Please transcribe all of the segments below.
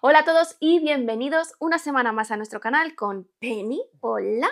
Hola a todos y bienvenidos una semana más a nuestro canal con Penny. Hola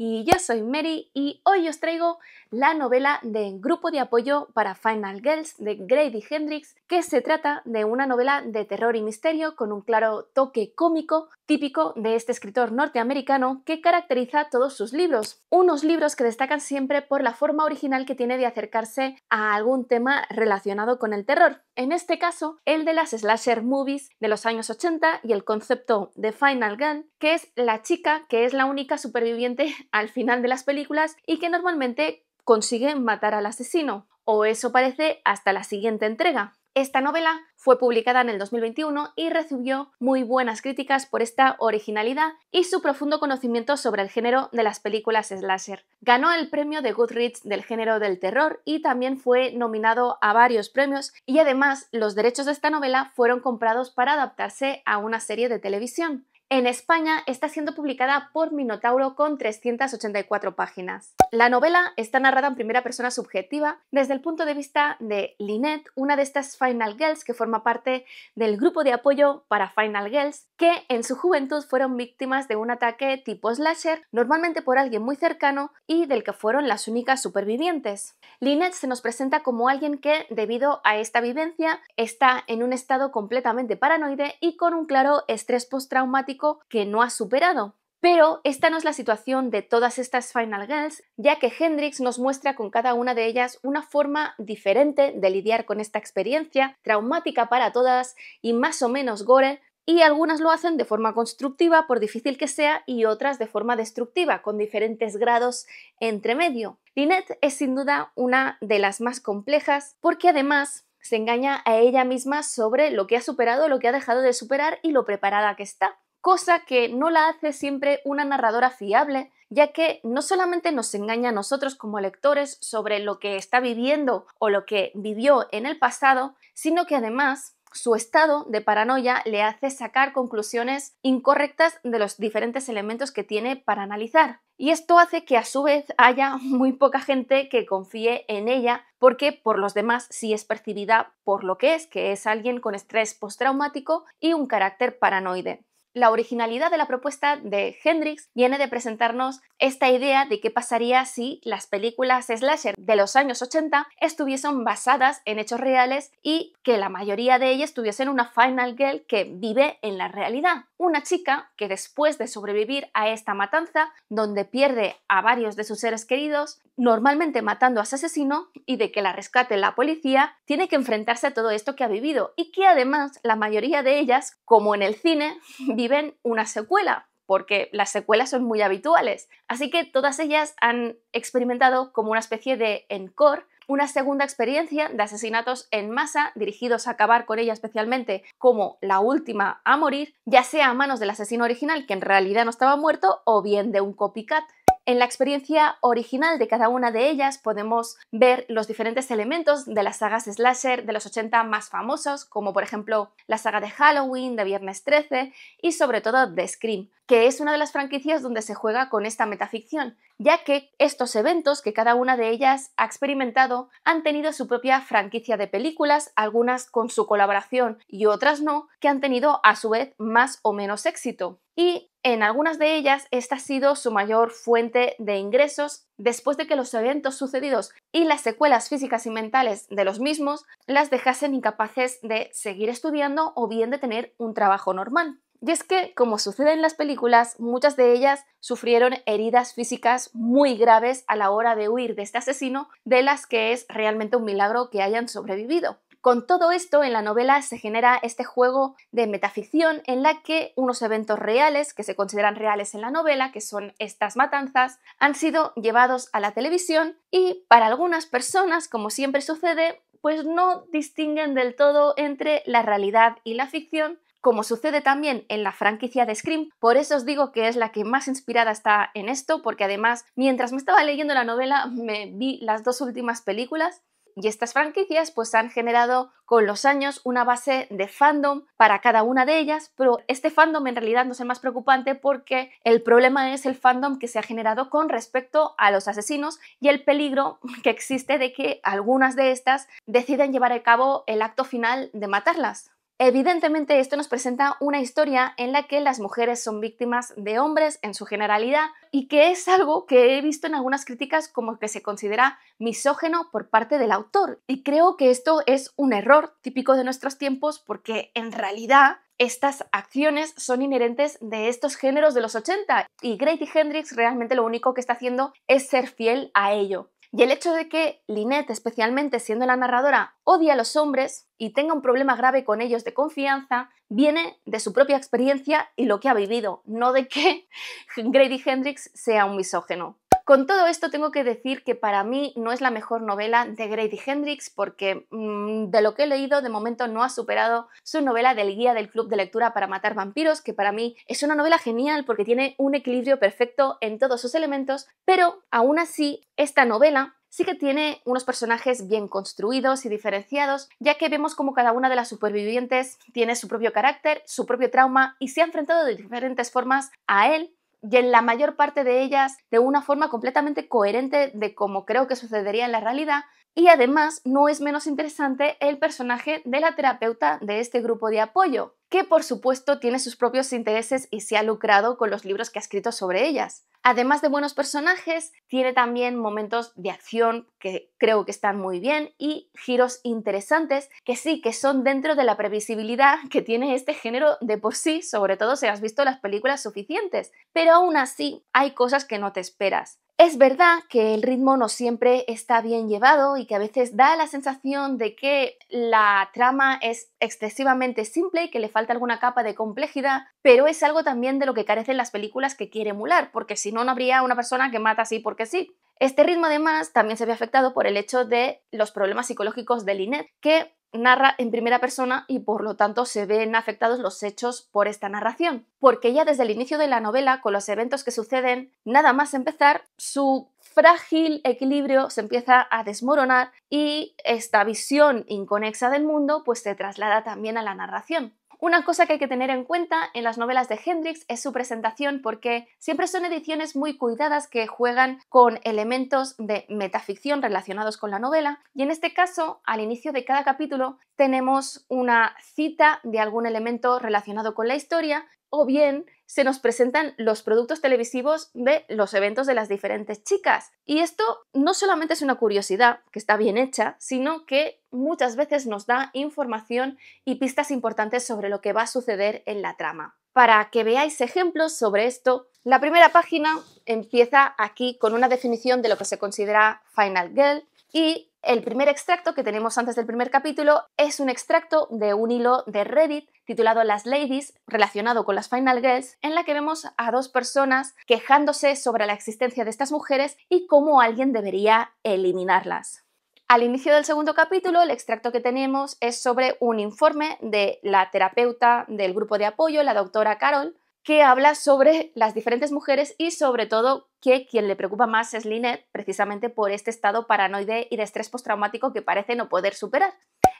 y yo soy Mary y hoy os traigo la novela de Grupo de Apoyo para Final Girls de Grady Hendrix, que se trata de una novela de terror y misterio con un claro toque cómico típico de este escritor norteamericano que caracteriza todos sus libros. Unos libros que destacan siempre por la forma original que tiene de acercarse a algún tema relacionado con el terror. En este caso, el de las slasher movies de los años 80 y el concepto de Final Girl, que es la chica que es la única superviviente al final de las películas y que normalmente consigue matar al asesino, o eso parece hasta la siguiente entrega. Esta novela fue publicada en el 2021 y recibió muy buenas críticas por esta originalidad y su profundo conocimiento sobre el género de las películas slasher. Ganó el premio de Goodreads del género del terror y también fue nominado a varios premios y además los derechos de esta novela fueron comprados para adaptarse a una serie de televisión. En España está siendo publicada por Minotauro con 384 páginas. La novela está narrada en primera persona subjetiva desde el punto de vista de Lynette, una de estas Final Girls que forma parte del grupo de apoyo para Final Girls, que en su juventud fueron víctimas de un ataque tipo slasher, normalmente por alguien muy cercano y del que fueron las únicas supervivientes. Lynette se nos presenta como alguien que, debido a esta vivencia, está en un estado completamente paranoide y con un claro estrés postraumático que no ha superado. Pero esta no es la situación de todas estas Final Girls, ya que Hendrix nos muestra con cada una de ellas una forma diferente de lidiar con esta experiencia, traumática para todas y más o menos gore, y algunas lo hacen de forma constructiva, por difícil que sea, y otras de forma destructiva, con diferentes grados entre medio. Lynette es sin duda una de las más complejas, porque además se engaña a ella misma sobre lo que ha superado, lo que ha dejado de superar y lo preparada que está cosa que no la hace siempre una narradora fiable, ya que no solamente nos engaña a nosotros como lectores sobre lo que está viviendo o lo que vivió en el pasado, sino que además su estado de paranoia le hace sacar conclusiones incorrectas de los diferentes elementos que tiene para analizar. Y esto hace que a su vez haya muy poca gente que confíe en ella porque por los demás sí es percibida por lo que es, que es alguien con estrés postraumático y un carácter paranoide. La originalidad de la propuesta de Hendrix viene de presentarnos esta idea de qué pasaría si las películas slasher de los años 80 estuviesen basadas en hechos reales y que la mayoría de ellas tuviesen una Final Girl que vive en la realidad una chica que después de sobrevivir a esta matanza, donde pierde a varios de sus seres queridos, normalmente matando a su asesino, y de que la rescate la policía, tiene que enfrentarse a todo esto que ha vivido y que además la mayoría de ellas, como en el cine, viven una secuela, porque las secuelas son muy habituales. Así que todas ellas han experimentado como una especie de encore una segunda experiencia de asesinatos en masa dirigidos a acabar con ella especialmente como la última a morir, ya sea a manos del asesino original que en realidad no estaba muerto o bien de un copycat. En la experiencia original de cada una de ellas podemos ver los diferentes elementos de las sagas slasher de los 80 más famosos, como por ejemplo la saga de Halloween, de Viernes 13 y sobre todo de Scream, que es una de las franquicias donde se juega con esta metaficción, ya que estos eventos que cada una de ellas ha experimentado han tenido su propia franquicia de películas, algunas con su colaboración y otras no, que han tenido a su vez más o menos éxito y en algunas de ellas esta ha sido su mayor fuente de ingresos después de que los eventos sucedidos y las secuelas físicas y mentales de los mismos las dejasen incapaces de seguir estudiando o bien de tener un trabajo normal. Y es que, como sucede en las películas, muchas de ellas sufrieron heridas físicas muy graves a la hora de huir de este asesino, de las que es realmente un milagro que hayan sobrevivido. Con todo esto, en la novela se genera este juego de metaficción en la que unos eventos reales, que se consideran reales en la novela, que son estas matanzas, han sido llevados a la televisión y para algunas personas, como siempre sucede, pues no distinguen del todo entre la realidad y la ficción, como sucede también en la franquicia de Scream. Por eso os digo que es la que más inspirada está en esto, porque además, mientras me estaba leyendo la novela, me vi las dos últimas películas y estas franquicias pues han generado con los años una base de fandom para cada una de ellas, pero este fandom en realidad no es el más preocupante porque el problema es el fandom que se ha generado con respecto a los asesinos y el peligro que existe de que algunas de estas deciden llevar a cabo el acto final de matarlas, Evidentemente, esto nos presenta una historia en la que las mujeres son víctimas de hombres en su generalidad y que es algo que he visto en algunas críticas como que se considera misógeno por parte del autor. Y creo que esto es un error típico de nuestros tiempos porque en realidad estas acciones son inherentes de estos géneros de los 80 y Grady Hendrix realmente lo único que está haciendo es ser fiel a ello. Y el hecho de que Lynette, especialmente siendo la narradora, odie a los hombres y tenga un problema grave con ellos de confianza, viene de su propia experiencia y lo que ha vivido, no de que Grady Hendrix sea un misógeno. Con todo esto tengo que decir que para mí no es la mejor novela de Grady Hendrix porque mm, de lo que he leído de momento no ha superado su novela del guía del club de lectura para matar vampiros, que para mí es una novela genial porque tiene un equilibrio perfecto en todos sus elementos, pero aún así esta novela sí que tiene unos personajes bien construidos y diferenciados, ya que vemos como cada una de las supervivientes tiene su propio carácter, su propio trauma y se ha enfrentado de diferentes formas a él y en la mayor parte de ellas de una forma completamente coherente de como creo que sucedería en la realidad, y además no es menos interesante el personaje de la terapeuta de este grupo de apoyo, que por supuesto tiene sus propios intereses y se ha lucrado con los libros que ha escrito sobre ellas. Además de buenos personajes, tiene también momentos de acción que creo que están muy bien y giros interesantes que sí que son dentro de la previsibilidad que tiene este género de por sí, sobre todo si has visto las películas suficientes. Pero aún así hay cosas que no te esperas. Es verdad que el ritmo no siempre está bien llevado y que a veces da la sensación de que la trama es excesivamente simple y que le falta alguna capa de complejidad, pero es algo también de lo que carecen las películas que quiere emular, porque si no, no habría una persona que mata así porque sí. Este ritmo además también se ve afectado por el hecho de los problemas psicológicos de Lynette, que narra en primera persona y por lo tanto se ven afectados los hechos por esta narración, porque ya desde el inicio de la novela, con los eventos que suceden, nada más empezar, su frágil equilibrio se empieza a desmoronar y esta visión inconexa del mundo pues se traslada también a la narración. Una cosa que hay que tener en cuenta en las novelas de Hendrix es su presentación porque siempre son ediciones muy cuidadas que juegan con elementos de metaficción relacionados con la novela y en este caso al inicio de cada capítulo tenemos una cita de algún elemento relacionado con la historia o bien se nos presentan los productos televisivos de los eventos de las diferentes chicas. Y esto no solamente es una curiosidad, que está bien hecha, sino que muchas veces nos da información y pistas importantes sobre lo que va a suceder en la trama. Para que veáis ejemplos sobre esto, la primera página empieza aquí con una definición de lo que se considera Final Girl, y el primer extracto que tenemos antes del primer capítulo es un extracto de un hilo de Reddit titulado Las Ladies, relacionado con las Final Girls, en la que vemos a dos personas quejándose sobre la existencia de estas mujeres y cómo alguien debería eliminarlas. Al inicio del segundo capítulo, el extracto que tenemos es sobre un informe de la terapeuta del grupo de apoyo, la doctora Carol, que habla sobre las diferentes mujeres y sobre todo que quien le preocupa más es Lynette, precisamente por este estado paranoide y de estrés postraumático que parece no poder superar.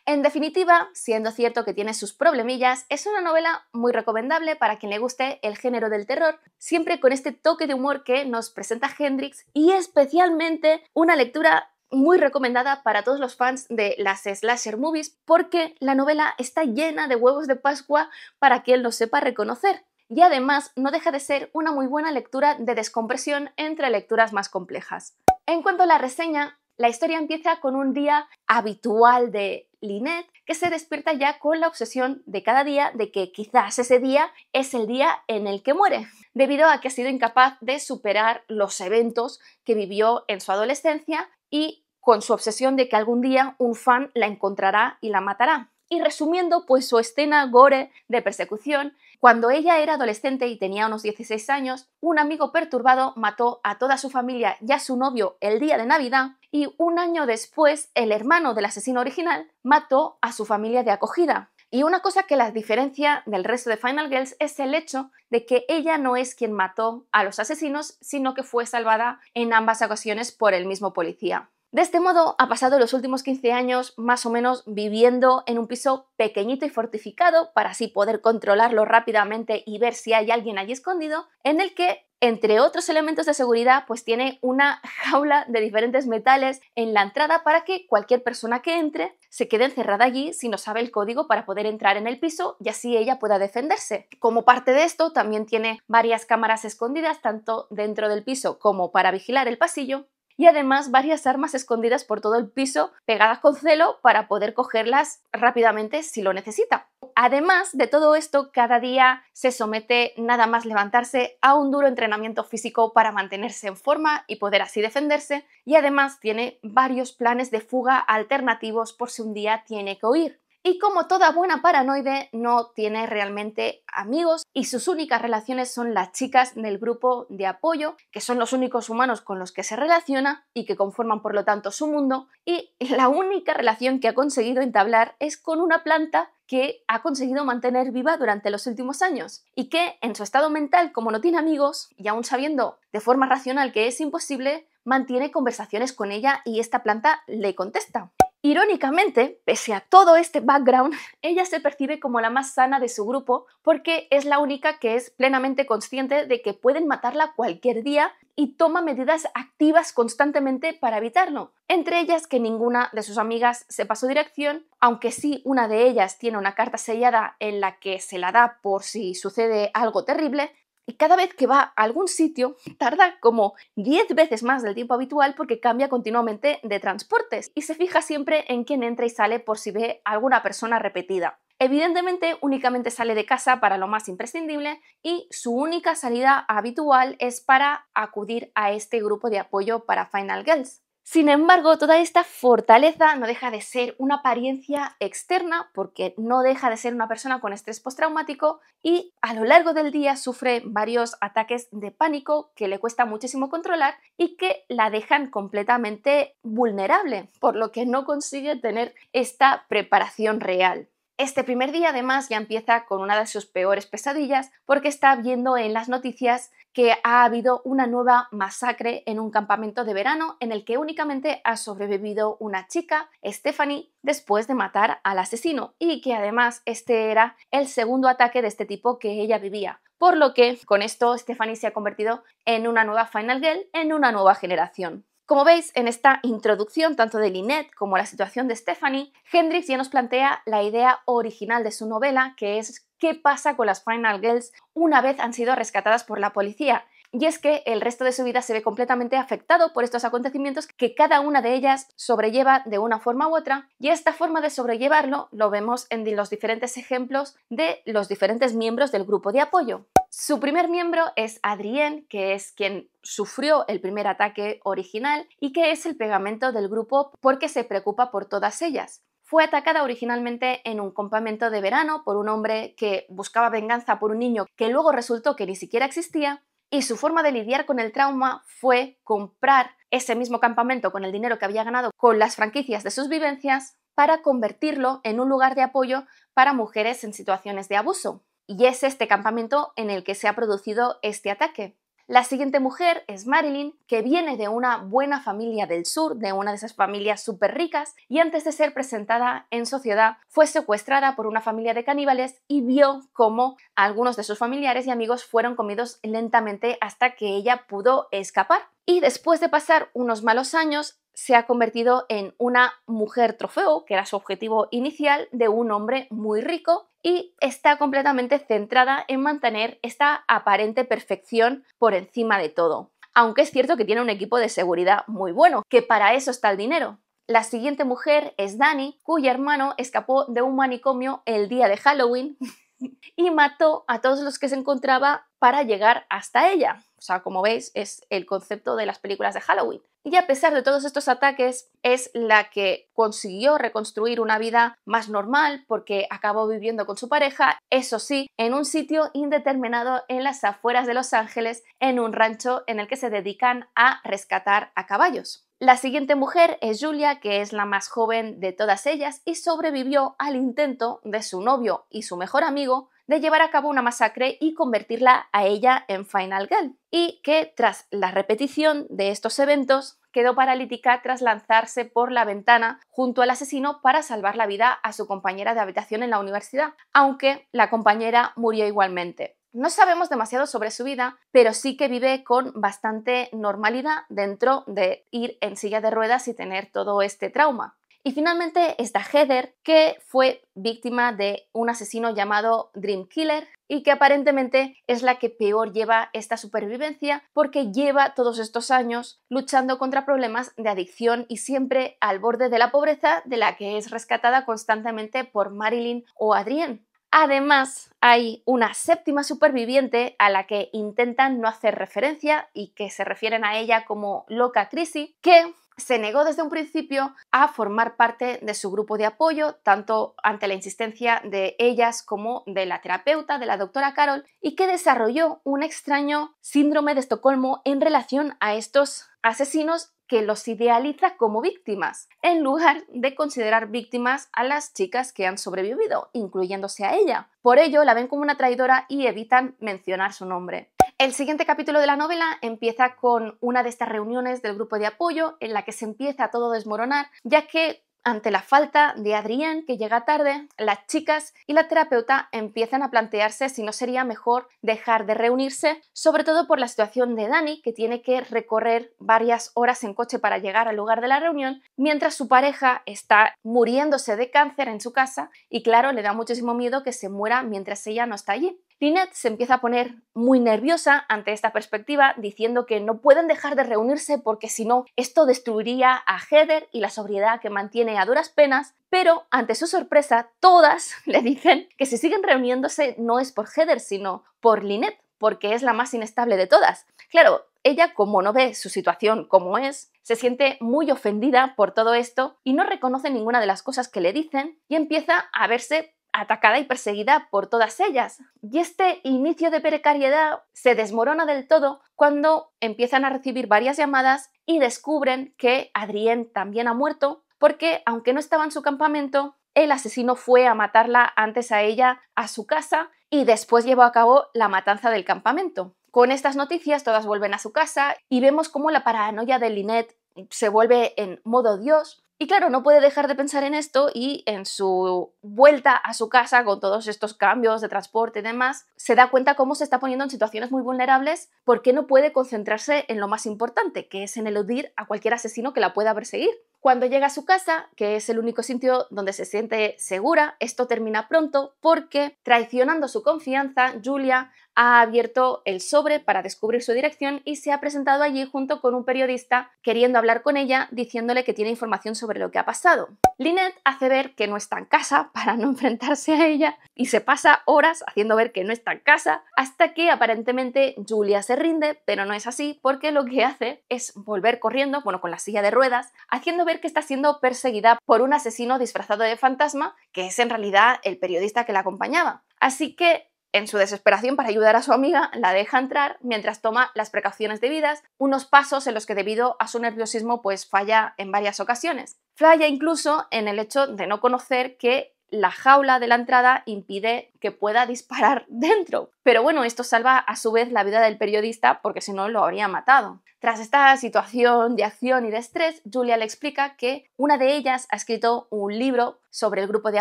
En definitiva, siendo cierto que tiene sus problemillas, es una novela muy recomendable para quien le guste el género del terror, siempre con este toque de humor que nos presenta Hendrix y especialmente una lectura muy recomendada para todos los fans de las slasher movies porque la novela está llena de huevos de Pascua para que él lo sepa reconocer y además no deja de ser una muy buena lectura de descompresión entre lecturas más complejas. En cuanto a la reseña, la historia empieza con un día habitual de Lynette, que se despierta ya con la obsesión de cada día de que quizás ese día es el día en el que muere, debido a que ha sido incapaz de superar los eventos que vivió en su adolescencia y con su obsesión de que algún día un fan la encontrará y la matará. Y resumiendo, pues su escena gore de persecución cuando ella era adolescente y tenía unos 16 años, un amigo perturbado mató a toda su familia y a su novio el día de Navidad y un año después el hermano del asesino original mató a su familia de acogida. Y una cosa que las diferencia del resto de Final Girls es el hecho de que ella no es quien mató a los asesinos, sino que fue salvada en ambas ocasiones por el mismo policía. De este modo, ha pasado los últimos 15 años más o menos viviendo en un piso pequeñito y fortificado para así poder controlarlo rápidamente y ver si hay alguien allí escondido, en el que entre otros elementos de seguridad, pues tiene una jaula de diferentes metales en la entrada para que cualquier persona que entre se quede encerrada allí si no sabe el código para poder entrar en el piso y así ella pueda defenderse. Como parte de esto, también tiene varias cámaras escondidas, tanto dentro del piso como para vigilar el pasillo, y además varias armas escondidas por todo el piso pegadas con celo para poder cogerlas rápidamente si lo necesita. Además de todo esto, cada día se somete nada más levantarse a un duro entrenamiento físico para mantenerse en forma y poder así defenderse y además tiene varios planes de fuga alternativos por si un día tiene que huir. Y como toda buena paranoide, no tiene realmente amigos y sus únicas relaciones son las chicas del grupo de apoyo, que son los únicos humanos con los que se relaciona y que conforman por lo tanto su mundo. Y la única relación que ha conseguido entablar es con una planta que ha conseguido mantener viva durante los últimos años y que en su estado mental, como no tiene amigos, y aún sabiendo de forma racional que es imposible, mantiene conversaciones con ella y esta planta le contesta. Irónicamente, pese a todo este background, ella se percibe como la más sana de su grupo porque es la única que es plenamente consciente de que pueden matarla cualquier día y toma medidas activas constantemente para evitarlo, entre ellas que ninguna de sus amigas sepa su dirección, aunque sí una de ellas tiene una carta sellada en la que se la da por si sucede algo terrible, y cada vez que va a algún sitio tarda como 10 veces más del tiempo habitual porque cambia continuamente de transportes y se fija siempre en quién entra y sale por si ve alguna persona repetida. Evidentemente, únicamente sale de casa para lo más imprescindible y su única salida habitual es para acudir a este grupo de apoyo para Final Girls. Sin embargo, toda esta fortaleza no deja de ser una apariencia externa porque no deja de ser una persona con estrés postraumático y a lo largo del día sufre varios ataques de pánico que le cuesta muchísimo controlar y que la dejan completamente vulnerable, por lo que no consigue tener esta preparación real. Este primer día además ya empieza con una de sus peores pesadillas porque está viendo en las noticias que ha habido una nueva masacre en un campamento de verano en el que únicamente ha sobrevivido una chica, Stephanie, después de matar al asesino y que además este era el segundo ataque de este tipo que ella vivía. Por lo que con esto Stephanie se ha convertido en una nueva Final Girl, en una nueva generación. Como veis, en esta introducción, tanto de Lynette como la situación de Stephanie, Hendrix ya nos plantea la idea original de su novela, que es qué pasa con las Final Girls una vez han sido rescatadas por la policía. Y es que el resto de su vida se ve completamente afectado por estos acontecimientos que cada una de ellas sobrelleva de una forma u otra. Y esta forma de sobrellevarlo lo vemos en los diferentes ejemplos de los diferentes miembros del grupo de apoyo. Su primer miembro es Adrienne, que es quien sufrió el primer ataque original y que es el pegamento del grupo porque se preocupa por todas ellas. Fue atacada originalmente en un campamento de verano por un hombre que buscaba venganza por un niño que luego resultó que ni siquiera existía y su forma de lidiar con el trauma fue comprar ese mismo campamento con el dinero que había ganado con las franquicias de sus vivencias para convertirlo en un lugar de apoyo para mujeres en situaciones de abuso. Y es este campamento en el que se ha producido este ataque. La siguiente mujer es Marilyn, que viene de una buena familia del sur, de una de esas familias súper ricas, y antes de ser presentada en sociedad fue secuestrada por una familia de caníbales y vio cómo algunos de sus familiares y amigos fueron comidos lentamente hasta que ella pudo escapar. Y después de pasar unos malos años, se ha convertido en una mujer trofeo, que era su objetivo inicial, de un hombre muy rico y está completamente centrada en mantener esta aparente perfección por encima de todo. Aunque es cierto que tiene un equipo de seguridad muy bueno, que para eso está el dinero. La siguiente mujer es Dani, cuyo hermano escapó de un manicomio el día de Halloween y mató a todos los que se encontraba para llegar hasta ella. O sea, como veis, es el concepto de las películas de Halloween y a pesar de todos estos ataques es la que consiguió reconstruir una vida más normal porque acabó viviendo con su pareja, eso sí, en un sitio indeterminado en las afueras de Los Ángeles, en un rancho en el que se dedican a rescatar a caballos. La siguiente mujer es Julia, que es la más joven de todas ellas y sobrevivió al intento de su novio y su mejor amigo de llevar a cabo una masacre y convertirla a ella en Final Girl, y que tras la repetición de estos eventos quedó paralítica tras lanzarse por la ventana junto al asesino para salvar la vida a su compañera de habitación en la universidad, aunque la compañera murió igualmente. No sabemos demasiado sobre su vida, pero sí que vive con bastante normalidad dentro de ir en silla de ruedas y tener todo este trauma. Y finalmente está Heather, que fue víctima de un asesino llamado Dream Killer y que aparentemente es la que peor lleva esta supervivencia porque lleva todos estos años luchando contra problemas de adicción y siempre al borde de la pobreza de la que es rescatada constantemente por Marilyn o Adrienne. Además, hay una séptima superviviente a la que intentan no hacer referencia y que se refieren a ella como Loca Chrissy, que se negó desde un principio a formar parte de su grupo de apoyo, tanto ante la insistencia de ellas como de la terapeuta, de la doctora Carol, y que desarrolló un extraño síndrome de Estocolmo en relación a estos asesinos que los idealiza como víctimas, en lugar de considerar víctimas a las chicas que han sobrevivido, incluyéndose a ella. Por ello, la ven como una traidora y evitan mencionar su nombre. El siguiente capítulo de la novela empieza con una de estas reuniones del grupo de apoyo en la que se empieza a todo desmoronar, ya que ante la falta de Adrián, que llega tarde, las chicas y la terapeuta empiezan a plantearse si no sería mejor dejar de reunirse, sobre todo por la situación de Dani, que tiene que recorrer varias horas en coche para llegar al lugar de la reunión, mientras su pareja está muriéndose de cáncer en su casa y claro, le da muchísimo miedo que se muera mientras ella no está allí. Lynette se empieza a poner muy nerviosa ante esta perspectiva, diciendo que no pueden dejar de reunirse porque si no, esto destruiría a Heather y la sobriedad que mantiene a duras penas, pero ante su sorpresa, todas le dicen que si siguen reuniéndose no es por Heather, sino por Lynette, porque es la más inestable de todas. Claro, ella, como no ve su situación como es, se siente muy ofendida por todo esto y no reconoce ninguna de las cosas que le dicen y empieza a verse atacada y perseguida por todas ellas. Y este inicio de precariedad se desmorona del todo cuando empiezan a recibir varias llamadas y descubren que Adrienne también ha muerto porque, aunque no estaba en su campamento, el asesino fue a matarla antes a ella a su casa y después llevó a cabo la matanza del campamento. Con estas noticias todas vuelven a su casa y vemos cómo la paranoia de Lynette se vuelve en modo Dios y claro, no puede dejar de pensar en esto y en su vuelta a su casa con todos estos cambios de transporte y demás, se da cuenta cómo se está poniendo en situaciones muy vulnerables porque no puede concentrarse en lo más importante, que es en eludir a cualquier asesino que la pueda perseguir. Cuando llega a su casa, que es el único sitio donde se siente segura, esto termina pronto porque, traicionando su confianza, Julia ha abierto el sobre para descubrir su dirección y se ha presentado allí junto con un periodista queriendo hablar con ella, diciéndole que tiene información sobre lo que ha pasado. Lynette hace ver que no está en casa para no enfrentarse a ella y se pasa horas haciendo ver que no está en casa hasta que aparentemente Julia se rinde, pero no es así porque lo que hace es volver corriendo, bueno, con la silla de ruedas, haciendo ver que está siendo perseguida por un asesino disfrazado de fantasma que es en realidad el periodista que la acompañaba. Así que en su desesperación para ayudar a su amiga, la deja entrar mientras toma las precauciones debidas, unos pasos en los que debido a su nerviosismo pues falla en varias ocasiones. Falla incluso en el hecho de no conocer que la jaula de la entrada impide que pueda disparar dentro. Pero bueno, esto salva a su vez la vida del periodista porque si no lo habría matado. Tras esta situación de acción y de estrés, Julia le explica que una de ellas ha escrito un libro sobre el grupo de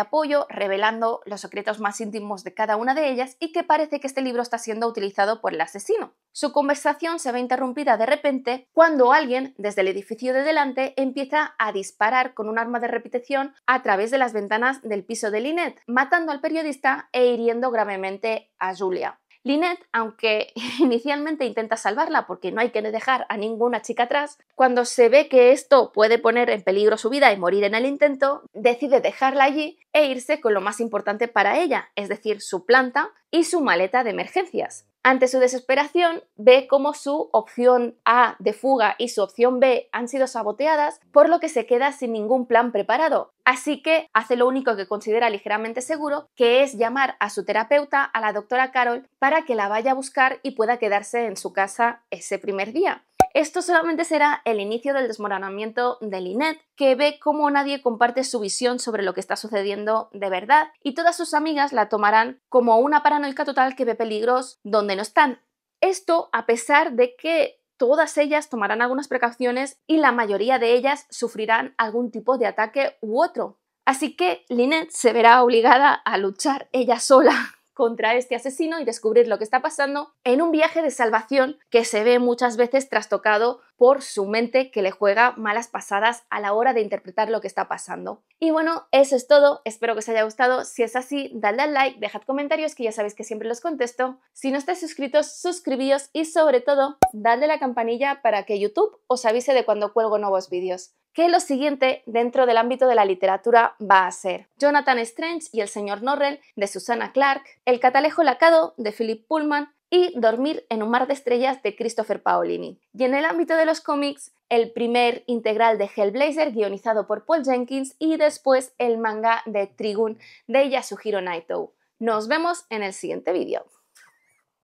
apoyo, revelando los secretos más íntimos de cada una de ellas y que parece que este libro está siendo utilizado por el asesino. Su conversación se ve interrumpida de repente cuando alguien desde el edificio de delante empieza a disparar con un arma de repetición a través de las ventanas del piso de Lynette, matando al periodista e hiriendo gravemente a Julia. Lynette, aunque inicialmente intenta salvarla porque no hay que dejar a ninguna chica atrás, cuando se ve que esto puede poner en peligro su vida y morir en el intento, decide dejarla allí e irse con lo más importante para ella, es decir, su planta y su maleta de emergencias. Ante su desesperación, ve cómo su opción A de fuga y su opción B han sido saboteadas, por lo que se queda sin ningún plan preparado. Así que hace lo único que considera ligeramente seguro, que es llamar a su terapeuta, a la doctora Carol, para que la vaya a buscar y pueda quedarse en su casa ese primer día. Esto solamente será el inicio del desmoronamiento de Lynette, que ve cómo nadie comparte su visión sobre lo que está sucediendo de verdad y todas sus amigas la tomarán como una paranoica total que ve peligros donde no están. Esto a pesar de que todas ellas tomarán algunas precauciones y la mayoría de ellas sufrirán algún tipo de ataque u otro. Así que Lynette se verá obligada a luchar ella sola contra este asesino y descubrir lo que está pasando en un viaje de salvación que se ve muchas veces trastocado por su mente que le juega malas pasadas a la hora de interpretar lo que está pasando. Y bueno, eso es todo, espero que os haya gustado, si es así, dadle al like, dejad comentarios que ya sabéis que siempre los contesto, si no estáis suscritos, suscribíos y sobre todo, dadle a la campanilla para que YouTube os avise de cuando cuelgo nuevos vídeos que lo siguiente dentro del ámbito de la literatura va a ser Jonathan Strange y el señor Norrell de Susanna Clark, El catalejo lacado de Philip Pullman y Dormir en un mar de estrellas de Christopher Paolini. Y en el ámbito de los cómics, el primer integral de Hellblazer guionizado por Paul Jenkins y después el manga de Trigun de Yasuhiro Naito. Nos vemos en el siguiente vídeo.